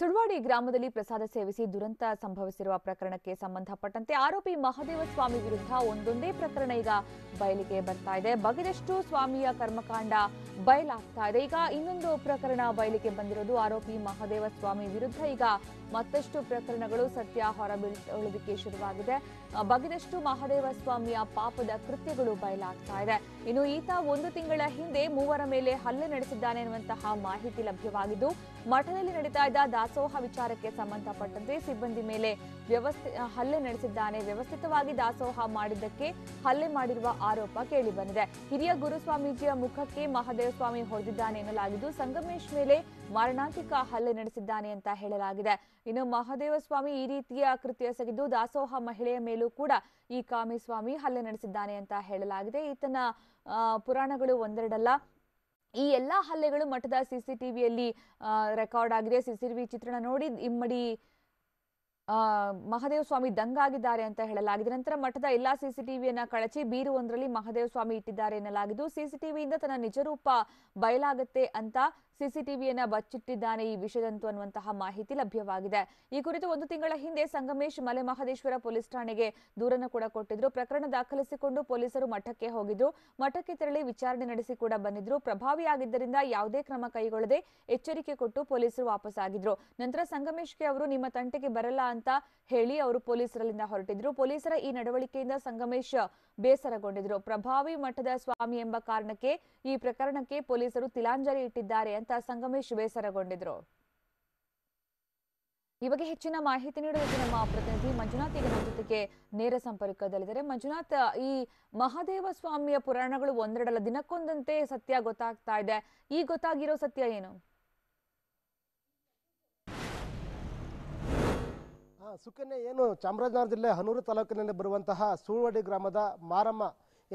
ಸುಳ್ವಾಡಿ ಗ್ರಾಮದಲ್ಲಿ ಪ್ರಸಾದ ಸೇವಿಸಿ ದುರಂತ ಸಂಭವಿಸಿರುವ ಪ್ರಕರಣಕ್ಕೆ ಸಂಬಂಧಪಟ್ಟಂತೆ ಆರೋಪಿ ಮಹದೇವ ಸ್ವಾಮಿ ವಿರುದ್ಧ ಒಂದೊಂದೇ ಪ್ರಕರಣ ಈಗ ಬಯಲಿಗೆ ಬರ್ತಾ ಇದೆ ಬಗೆದಷ್ಟು ಸ್ವಾಮಿಯ ಕರ್ಮಕಾಂಡ ಬಯಲಾಗ್ತಾ ಇದೆ ಈಗ ಇನ್ನೊಂದು ಪ್ರಕರಣ ಬಯಲಿಗೆ ಬಂದಿರೋದು ಆರೋಪಿ ಮಹಾದೇವ ಸ್ವಾಮಿ ವಿರುದ್ಧ ಈಗ ಮತ್ತಷ್ಟು ಪ್ರಕರಣಗಳು ಸತ್ಯ ಹೊರಬೀಳುವಿಕೆ ಶುರುವಾಗಿದೆ ಬಗೆದಷ್ಟು ಮಹಾದೇವ ಸ್ವಾಮಿಯ ಪಾಪದ ಕೃತ್ಯಗಳು ಬಯಲಾಗ್ತಾ ಇದೆ ಇನ್ನು ಈತ ಒಂದು ತಿಂಗಳ ಹಿಂದೆ ಮೂವರ ಮೇಲೆ ಹಲ್ಲೆ ನಡೆಸಿದ್ದಾನೆ ಎನ್ನುವಂತಹ ಮಾಹಿತಿ ಲಭ್ಯವಾಗಿದ್ದು ಮಠದಲ್ಲಿ ನಡೀತಾ ಇದ್ದ ದಾಸೋಹ ವಿಚಾರಕ್ಕೆ ಸಂಬಂಧಪಟ್ಟಂತೆ ಸಿಬ್ಬಂದಿ ಮೇಲೆ ವ್ಯವಸ್ಥೆ ಹಲ್ಲೆ ನಡೆಸಿದ್ದಾನೆ ವ್ಯವಸ್ಥಿತವಾಗಿ ದಾಸೋಹ ಮಾಡಿದ್ದಕ್ಕೆ ಹಲ್ಲೆ ಮಾಡಿರುವ ಆರೋಪ ಕೇಳಿಬಂದಿದೆ ಹಿರಿಯ ಗುರುಸ್ವಾಮೀಜಿಯ ಮುಖಕ್ಕೆ ಮಹಾದೇವ ಸ್ವಾಮಿ ಹೊಡೆದಿದ್ದಾನೆ ಎನ್ನಲಾಗಿದ್ದು ಸಂಗಮೇಶ್ ಮೇಲೆ ಮಾರಣಾಂತಿಕ ಹಲ್ಲೆ ನಡೆಸಿದ್ದಾನೆ ಅಂತ ಹೇಳಲಾಗಿದೆ ಇನ್ನು ಮಹಾದೇವ ಸ್ವಾಮಿ ಈ ರೀತಿಯ ಕೃತ್ಯ ಸಗಿದ್ದು ದಾಸೋಹ ಮಹಿಳೆಯ ಮೇಲೂ ಕೂಡ ಈ ಕಾಮಿಸ್ವಾಮಿ ಹಲ್ಲೆ ನಡೆಸಿದ್ದಾನೆ ಅಂತ ಹೇಳಲಾಗಿದೆ ಈತನ ಪುರಾಣಗಳು ಒಂದೆರಡಲ್ಲ ಈ ಎಲ್ಲಾ ಹಲ್ಲೆಗಳು ಮಠದ ಸಿಸಿಟಿವಿಯಲ್ಲಿ ರೆಕಾರ್ಡ್ ಆಗಿದೆ ಸಿಸಿಟಿವಿ ಚಿತ್ರಣ ನೋಡಿ ಇಮ್ಮಡಿ ಮಹದೇವ ಸ್ವಾಮಿ ದಂಗಾಗಿದ್ದಾರೆ ಅಂತ ಹೇಳಲಾಗಿದೆ ನಂತರ ಮಠದ ಎಲ್ಲಾ ಸಿಸಿಟಿವಿಯನ್ನ ಕಳಚಿ ಬೀರು ಒಂದರಲ್ಲಿ ಮಹದೇವ ಸ್ವಾಮಿ ಇಟ್ಟಿದ್ದಾರೆ ಎನ್ನಲಾಗಿದ್ದು ಸಿಸಿಟಿವಿಯಿಂದ ತನ್ನ ನಿಜರೂಪ ಬಯಲಾಗುತ್ತೆ ಅಂತ ಸಿಸಿಟಿವಿಯನ್ನ ಬಚ್ಚಿಟ್ಟಿದ್ದಾನೆ ಈ ವಿಷಯದಂತೂ ಅನ್ನುವಂತಹ ಮಾಹಿತಿ ಲಭ್ಯವಾಗಿದೆ ಈ ಕುರಿತು ಒಂದು ತಿಂಗಳ ಹಿಂದೆ ಸಂಗಮೇಶ್ ಮಲೆ ಮಹದೇಶ್ವರ ಪೊಲೀಸ್ ಠಾಣೆಗೆ ದೂರನ್ನು ಕೂಡ ಕೊಟ್ಟಿದ್ರು ಪ್ರಕರಣ ದಾಖಲಿಸಿಕೊಂಡು ಪೊಲೀಸರು ಮಠಕ್ಕೆ ಹೋಗಿದ್ರು ಮಠಕ್ಕೆ ತೆರಳಿ ವಿಚಾರಣೆ ನಡೆಸಿ ಕೂಡ ಬಂದಿದ್ರು ಪ್ರಭಾವಿಯಾಗಿದ್ದರಿಂದ ಯಾವುದೇ ಕ್ರಮ ಕೈಗೊಳ್ಳದೆ ಎಚ್ಚರಿಕೆ ಕೊಟ್ಟು ಪೊಲೀಸರು ವಾಪಸ್ ಆಗಿದ್ರು ನಂತರ ಸಂಗಮೇಶ್ಗೆ ಅವರು ನಿಮ್ಮ ತಂಟೆಗೆ ಬರಲ್ಲ ಅಂತ ಹೇಳಿ ಅವರು ಪೊಲೀಸರಲ್ಲಿಂದ ಹೊರಟಿದ್ರು ಪೊಲೀಸರ ಈ ನಡವಳಿಕೆಯಿಂದ ಸಂಗಮೇಶ್ ಬೇಸರಗೊಂಡಿದ್ರು ಪ್ರಭಾವಿ ಮಠದ ಸ್ವಾಮಿ ಎಂಬ ಕಾರಣಕ್ಕೆ ಈ ಪ್ರಕರಣಕ್ಕೆ ಪೊಲೀಸರು ತಿಲಾಂಜಲಿ ಇಟ್ಟಿದ್ದಾರೆ ಅಂತ ಸಂಗಮೇಶ್ ಬೇಸರಗೊಂಡಿದ್ರು ಈ ಬಗ್ಗೆ ಹೆಚ್ಚಿನ ಮಾಹಿತಿ ನೀಡುವುದು ನಮ್ಮ ಪ್ರತಿನಿಧಿ ಮಂಜುನಾಥ್ ಈಗ ನಮ್ಮ ಜೊತೆಗೆ ನೇರ ಸಂಪರ್ಕದಲ್ಲಿದ್ದಾರೆ ಮಂಜುನಾಥ್ ಈ ಮಹಾದೇವ ಸ್ವಾಮಿಯ ಪುರಾಣಗಳು ಒಂದೆರಡಲ್ಲ ದಿನಕ್ಕೊಂದಂತೆ ಸತ್ಯ ಗೊತ್ತಾಗ್ತಾ ಇದೆ ಈ ಗೊತ್ತಾಗಿರೋ ಸತ್ಯ ಏನು ಸುಕನ್ಯ ಏನು ಚಾಮರಾಜನಗರ ಜಿಲ್ಲೆ ಹನೂರು ತಾಲೂಕಿನಲ್ಲಿ ಬರುವಂತಹ ಸೂಳವಡಿ ಗ್ರಾಮದ ಮಾರಮ್ಮ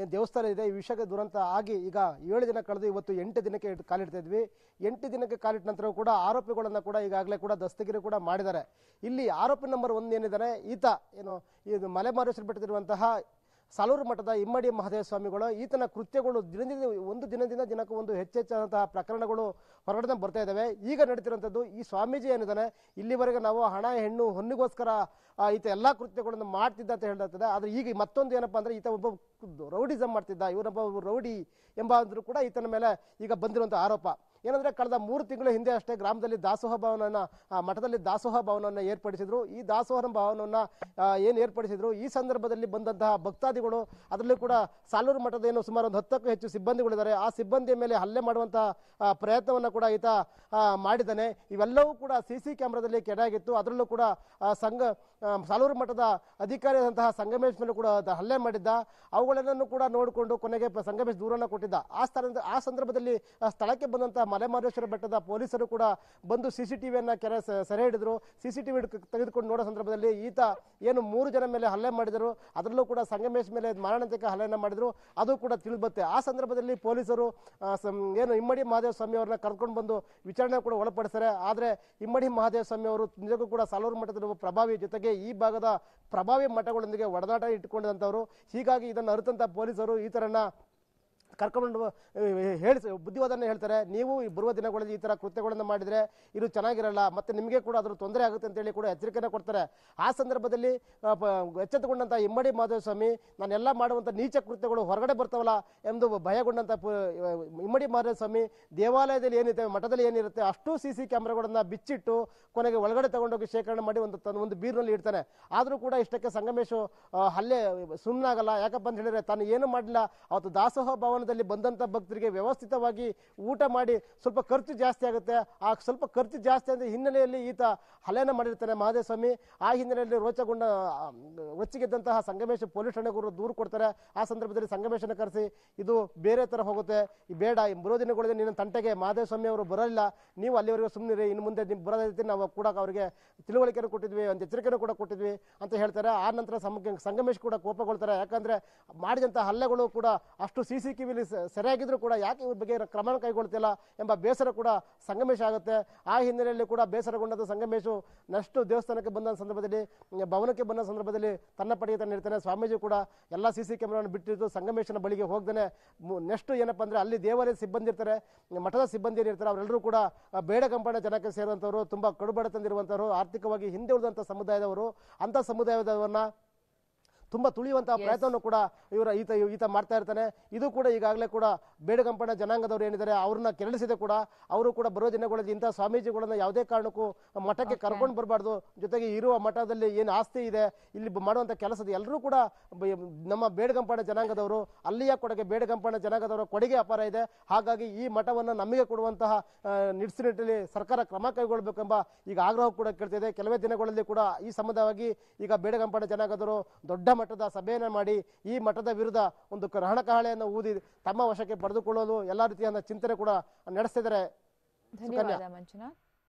ಏನು ದೇವಸ್ಥಾನ ಇದೆ ಈ ವಿಷಯಕ್ಕೆ ದುರಂತ ಆಗಿ ಈಗ ಏಳು ದಿನ ಕಳೆದು ಇವತ್ತು ಎಂಟು ದಿನಕ್ಕೆ ಕಾಲಿಡ್ತಾ ಇದ್ವಿ ಎಂಟು ದಿನಕ್ಕೆ ಕಾಲಿಟ್ಟ ನಂತರ ಕೂಡ ಆರೋಪಿಗಳನ್ನು ಕೂಡ ಈಗಾಗಲೇ ಕೂಡ ದಸ್ತಗಿರಿ ಕೂಡ ಮಾಡಿದ್ದಾರೆ ಇಲ್ಲಿ ಆರೋಪಿ ನಂಬರ್ ಒಂದು ಏನಿದ್ದಾರೆ ಈತ ಏನು ಇದು ಮಲೆಮಾರೇಶ್ವರ ಬಿಟ್ಟಿರುವಂತಹ ಬೆಟ್ಟದಿರುವಂತಹ ಸಾಲೂರು ಮಠದ ಇಮ್ಮಡಿ ಮಹದೇವ ಸ್ವಾಮಿಗಳು ಈತನ ಕೃತ್ಯಗಳು ದಿನದಿಂದ ಒಂದು ದಿನದಿಂದ ದಿನಕ್ಕೂ ಒಂದು ಹೆಚ್ಚೆಚ್ಚಾದಂತಹ ಪ್ರಕರಣಗಳು ಹೊರಗಡೆ ಬರ್ತಾ ಇದ್ದಾವೆ ಈಗ ನಡೀತಿರೋಂಥದ್ದು ಈ ಸ್ವಾಮೀಜಿ ಏನಿದ್ದಾನೆ ಇಲ್ಲಿವರೆಗೆ ನಾವು ಹಣ ಹೆಣ್ಣು ಹೊನ್ನಿಗೋಸ್ಕರ ಈತ ಎಲ್ಲ ಕೃತ್ಯಗಳನ್ನು ಮಾಡ್ತಿದ್ದ ಅಂತ ಹೇಳ್ತಾ ಆದರೆ ಈಗ ಮತ್ತೊಂದು ಏನಪ್ಪ ಅಂದರೆ ಈತ ಒಬ್ಬ ರೌಡಿಸಮ್ ಮಾಡ್ತಿದ್ದ ಇವನೊಬ್ಬ ರೌಡಿ ಎಂಬ ಅಂದರೂ ಕೂಡ ಈತನ ಮೇಲೆ ಈಗ ಬಂದಿರುವಂಥ ಆರೋಪ ಏನಂದರೆ ಕಳೆದ ಮೂರು ತಿಂಗಳ ಹಿಂದೆ ಅಷ್ಟೇ ಗ್ರಾಮದಲ್ಲಿ ದಾಸೋಹ ಭವನವನ್ನು ಮಠದಲ್ಲಿ ದಾಸೋಹ ಭವನವನ್ನು ಏರ್ಪಡಿಸಿದರು ಈ ದಾಸೋಹ ಭವನವನ್ನು ಏನು ಏರ್ಪಡಿಸಿದ್ರು ಈ ಸಂದರ್ಭದಲ್ಲಿ ಬಂದಂತಹ ಭಕ್ತಾದಿಗಳು ಅದರಲ್ಲೂ ಕೂಡ ಸಾಲೂರು ಮಠದ ಏನು ಸುಮಾರು ಒಂದು ಹತ್ತಕ್ಕೂ ಹೆಚ್ಚು ಸಿಬ್ಬಂದಿಗಳಿದ್ದಾರೆ ಆ ಸಿಬ್ಬಂದಿಯ ಮೇಲೆ ಹಲ್ಲೆ ಮಾಡುವಂತಹ ಪ್ರಯತ್ನವನ್ನು ಕೂಡ ಈತ ಮಾಡಿದ್ದಾನೆ ಇವೆಲ್ಲವೂ ಕೂಡ ಸಿ ಸಿ ಕ್ಯಾಮ್ರಾದಲ್ಲಿ ಕೆಡಾಗಿತ್ತು ಅದರಲ್ಲೂ ಕೂಡ ಸಂಘ ಸಾಲೂರು ಮಠದ ಅಧಿಕಾರಿಯಾದಂತಹ ಸಂಗಮೇಶ್ ಮೇಲೆ ಕೂಡ ಹಲ್ಲೆ ಮಾಡಿದ್ದ ಅವುಗಳನ್ನು ಕೂಡ ನೋಡಿಕೊಂಡು ಕೊನೆಗೆ ಸಂಗಮೇಶ್ ದೂರನ್ನು ಕೊಟ್ಟಿದ್ದ ಆ ಸ್ಥಳದ ಆ ಸಂದರ್ಭದಲ್ಲಿ ಸ್ಥಳಕ್ಕೆ ಬಂದಂತಹ ಮಲೆಮಹದೇಶ್ವರ ಬೆಟ್ಟದ ಪೊಲೀಸರು ಕೂಡ ಬಂದು ಸಿ ಸಿ ಟಿವಿಯನ್ನು ಕೆರೆ ಸೆರೆ ಹಿಡಿದ್ರು ಸಿ ಸಿ ಟಿವಿ ತೆಗೆದುಕೊಂಡು ನೋಡೋ ಸಂದರ್ಭದಲ್ಲಿ ಈತ ಏನು ಮೂರು ಜನ ಮೇಲೆ ಹಲ್ಲೆ ಮಾಡಿದರು ಅದರಲ್ಲೂ ಕೂಡ ಸಂಗಮೇಶ್ ಮೇಲೆ ಮಾರಣಾಂತಿಕ ಹಲ್ಲೆಯನ್ನು ಮಾಡಿದರು ಅದು ಕೂಡ ತಿಳಿದುಬತ್ತೆ ಆ ಸಂದರ್ಭದಲ್ಲಿ ಪೊಲೀಸರು ಏನು ಇಮ್ಮಡಿ ಮಹಾದೇವ ಸ್ವಾಮಿ ಅವರನ್ನ ಕರ್ಕೊಂಡು ಬಂದು ವಿಚಾರಣೆ ಕೂಡ ಒಳಪಡಿಸ್ತಾರೆ ಆದರೆ ಇಮ್ಮಡಿ ಮಹಾದೇವ ಸ್ವಾಮಿ ಅವರು ನಿಜಕ್ಕೂ ಕೂಡ ಸಾಲೂರು ಮಠದ ಪ್ರಭಾವಿ ಜೊತೆಗೆ ಈ ಭಾಗದ ಪ್ರಭಾವಿ ಮಠಗಳೊಂದಿಗೆ ಒಡನಾಟ ಇಟ್ಟುಕೊಂಡಂಥವರು ಹೀಗಾಗಿ ಇದನ್ನು ಅರಿತಂಥ ಪೊಲೀಸರು ಈತರನ್ನ ಕರ್ಕೊಂಡು ಹೇಳಿ ಬುದ್ಧಿವಾದನ್ನು ಹೇಳ್ತಾರೆ ನೀವು ಈ ಬರುವ ದಿನಗಳಲ್ಲಿ ಈ ಥರ ಕೃತ್ಯಗಳನ್ನು ಮಾಡಿದರೆ ಇದು ಚೆನ್ನಾಗಿರಲ್ಲ ಮತ್ತು ನಿಮಗೆ ಕೂಡ ಅದರ ತೊಂದರೆ ಆಗುತ್ತೆ ಅಂತೇಳಿ ಕೂಡ ಎಚ್ಚರಿಕೆಯನ್ನು ಕೊಡ್ತಾರೆ ಆ ಸಂದರ್ಭದಲ್ಲಿ ಎಚ್ಚೆತ್ತುಕೊಂಡಂಥ ಇಮ್ಮಡಿ ಮಾಧುಸ್ವಾಮಿ ನಾನೆಲ್ಲ ಮಾಡುವಂಥ ನೀಚ ಕೃತ್ಯಗಳು ಹೊರಗಡೆ ಬರ್ತಾವಲ್ಲ ಎಂದು ಭಯಗೊಂಡಂಥ ಇಮ್ಮಡಿ ಮಾಧುಸ್ವಾಮಿ ದೇವಾಲಯದಲ್ಲಿ ಏನಿದೆ ಮಠದಲ್ಲಿ ಏನಿರುತ್ತೆ ಅಷ್ಟು ಸಿ ಸಿ ಕ್ಯಾಮ್ರಾಗಳನ್ನು ಬಿಚ್ಚಿಟ್ಟು ಕೊನೆಗೆ ಒಳಗಡೆ ತಗೊಂಡೋಗಿ ಶೇಖರಣೆ ಮಾಡಿ ಒಂದು ತನ್ನ ಒಂದು ಬೀರ್ನಲ್ಲಿ ಇಡ್ತಾನೆ ಆದರೂ ಕೂಡ ಇಷ್ಟಕ್ಕೆ ಸಂಗಮೇಶು ಹಲ್ಲೆ ಸುಮ್ಮನಾಗಲ್ಲ ಯಾಕಪ್ಪ ಅಂತ ಹೇಳಿದರೆ ತಾನು ಏನು ಮಾಡಲಿಲ್ಲ ಅವತ್ತು ದಾಸೋಹ ಭಾವನೆ ಬಂದಂತಹ ಬಂದಂಥ ಭಕ್ತರಿಗೆ ವ್ಯವಸ್ಥಿತವಾಗಿ ಊಟ ಮಾಡಿ ಸ್ವಲ್ಪ ಖರ್ಚು ಜಾಸ್ತಿ ಆಗುತ್ತೆ ಆ ಸ್ವಲ್ಪ ಖರ್ಚು ಜಾಸ್ತಿ ಅಂದರೆ ಹಿನ್ನೆಲೆಯಲ್ಲಿ ಈತ ಹಲೆಯನ್ನು ಮಾಡಿರ್ತಾನೆ ಸ್ವಾಮಿ ಆ ಹಿನ್ನೆಲೆಯಲ್ಲಿ ರೋಚಗೊಂಡ ರೊಚ್ಚಿಗೆದ್ದಂತಹ ಸಂಗಮೇಶ ಪೊಲೀಸ್ ಠಾಣೆಗೂ ದೂರು ಕೊಡ್ತಾರೆ ಆ ಸಂದರ್ಭದಲ್ಲಿ ಸಂಗಮೇಶನ ಕರೆಸಿ ಇದು ಬೇರೆ ಥರ ಹೋಗುತ್ತೆ ಬೇಡ ಮೂರು ದಿನಗಳಿಗೆ ನಿನ್ನ ತಂಟೆಗೆ ಸ್ವಾಮಿ ಅವರು ಬರಲಿಲ್ಲ ನೀವು ಅಲ್ಲಿವರೆಗೂ ಸುಮ್ಮನೆ ಇನ್ನು ಮುಂದೆ ನಿಮ್ಮ ರೀತಿ ನಾವು ಕೂಡ ಅವರಿಗೆ ತಿಳುವಳಿಕೆಯನ್ನು ಕೊಟ್ಟಿದ್ವಿ ಒಂದು ಎಚ್ಚರಿಕೆಯನ್ನು ಕೂಡ ಕೊಟ್ಟಿದ್ವಿ ಅಂತ ಹೇಳ್ತಾರೆ ಆ ನಂತರ ಸಂಗಮೇಶ್ ಕೂಡ ಕೋಪಗೊಳ್ತಾರೆ ಯಾಕಂದರೆ ಮಾಡಿದಂಥ ಹಲ್ಲೆಗಳು ಕೂಡ ಅಷ್ಟು ಸಿ ಸಿ ಇಲ್ಲಿ ಸರಿಯಾಗಿದ್ರೂ ಕೂಡ ಯಾಕೆ ಇವ್ರ ಬಗ್ಗೆ ಕ್ರಮ ಕೈಗೊಳ್ತಿಲ್ಲ ಎಂಬ ಬೇಸರ ಕೂಡ ಸಂಗಮೇಶ ಆಗುತ್ತೆ ಆ ಹಿನ್ನೆಲೆಯಲ್ಲಿ ಕೂಡ ಬೇಸರಗೊಂಡಂಥ ಸಂಗಮೇಶು ನಷ್ಟು ದೇವಸ್ಥಾನಕ್ಕೆ ಬಂದ ಸಂದರ್ಭದಲ್ಲಿ ಭವನಕ್ಕೆ ಬಂದ ಸಂದರ್ಭದಲ್ಲಿ ತನ್ನ ಪಡೆಗೆ ತನ್ನ ಇರ್ತಾನೆ ಸ್ವಾಮೀಜಿ ಕೂಡ ಎಲ್ಲ ಸಿ ಸಿ ಕ್ಯಾಮರಾವನ್ನು ಬಿಟ್ಟಿದ್ದು ಸಂಗಮೇಶನ ಬಳಿಗೆ ಹೋಗ್ತಾನೆ ನೆಕ್ಸ್ಟ್ ಏನಪ್ಪ ಅಂದರೆ ಅಲ್ಲಿ ದೇವಾಲಯದ ಸಿಬ್ಬಂದಿ ಇರ್ತಾರೆ ಮಠದ ಸಿಬ್ಬಂದಿ ಇರ್ತಾರೆ ಅವರೆಲ್ಲರೂ ಕೂಡ ಬೇಡ ಕಂಪಾಣ ಜನಕ್ಕೆ ಸೇರಿದಂಥವ್ರು ತುಂಬ ಕಡುಬಡ ತಂದಿರುವಂಥವರು ಆರ್ಥಿಕವಾಗಿ ಹಿಂದೆ ಉಳಿದಂಥ ಸಮುದಾಯದವರು ಅಂಥ ಸಮುದಾಯದವರನ್ನ ತುಂಬ ತುಳಿಯುವಂತಹ ಪ್ರಯತ್ನವನ್ನು ಕೂಡ ಇವರ ಈತ ಈತ ಮಾಡ್ತಾ ಇರ್ತಾನೆ ಇದು ಕೂಡ ಈಗಾಗಲೇ ಕೂಡ ಬೇಡಗಂಪಣ ಜನಾಂಗದವರು ಏನಿದ್ದಾರೆ ಅವ್ರನ್ನ ಕೆರಳಿಸಿದೆ ಕೂಡ ಅವರು ಕೂಡ ಬರೋ ದಿನಗಳಲ್ಲಿ ಇಂಥ ಸ್ವಾಮೀಜಿಗಳನ್ನ ಯಾವುದೇ ಕಾರಣಕ್ಕೂ ಮಠಕ್ಕೆ ಕರ್ಕೊಂಡು ಬರಬಾರ್ದು ಜೊತೆಗೆ ಇರುವ ಮಠದಲ್ಲಿ ಏನು ಆಸ್ತಿ ಇದೆ ಇಲ್ಲಿ ಮಾಡುವಂಥ ಕೆಲಸದ ಎಲ್ಲರೂ ಕೂಡ ನಮ್ಮ ಬೇಡಗಂಪಣ ಜನಾಂಗದವರು ಅಲ್ಲಿಯ ಕೊಡುಗೆ ಬೇಡಗಂಪಣ ಜನಾಂಗದವರ ಕೊಡುಗೆ ಅಪಾರ ಇದೆ ಹಾಗಾಗಿ ಈ ಮಠವನ್ನು ನಮಗೆ ಕೊಡುವಂತಹ ನಿಟ್ಟಿನಲ್ಲಿ ಸರ್ಕಾರ ಕ್ರಮ ಕೈಗೊಳ್ಳಬೇಕೆಂಬ ಈಗ ಆಗ್ರಹ ಕೂಡ ಕೇಳ್ತಿದೆ ಕೆಲವೇ ದಿನಗಳಲ್ಲಿ ಕೂಡ ಈ ಸಂಬಂಧವಾಗಿ ಈಗ ಬೇಡಗಂಪಣ ಜನಾಂಗದವರು ದೊಡ್ಡ ಮಠದ ಸಭೆಯನ್ನು ಮಾಡಿ ಈ ಮಠದ ವಿರುದ್ಧ ಒಂದು ರಹಣಕಹಳೆಯನ್ನು ಊದಿ ತಮ್ಮ ವಶಕ್ಕೆ ಪಡೆದುಕೊಳ್ಳಲು ಎಲ್ಲ ರೀತಿಯ ಚಿಂತನೆ ಕೂಡ ಧನ್ಯವಾದ ಮಂಜುನಾಥ್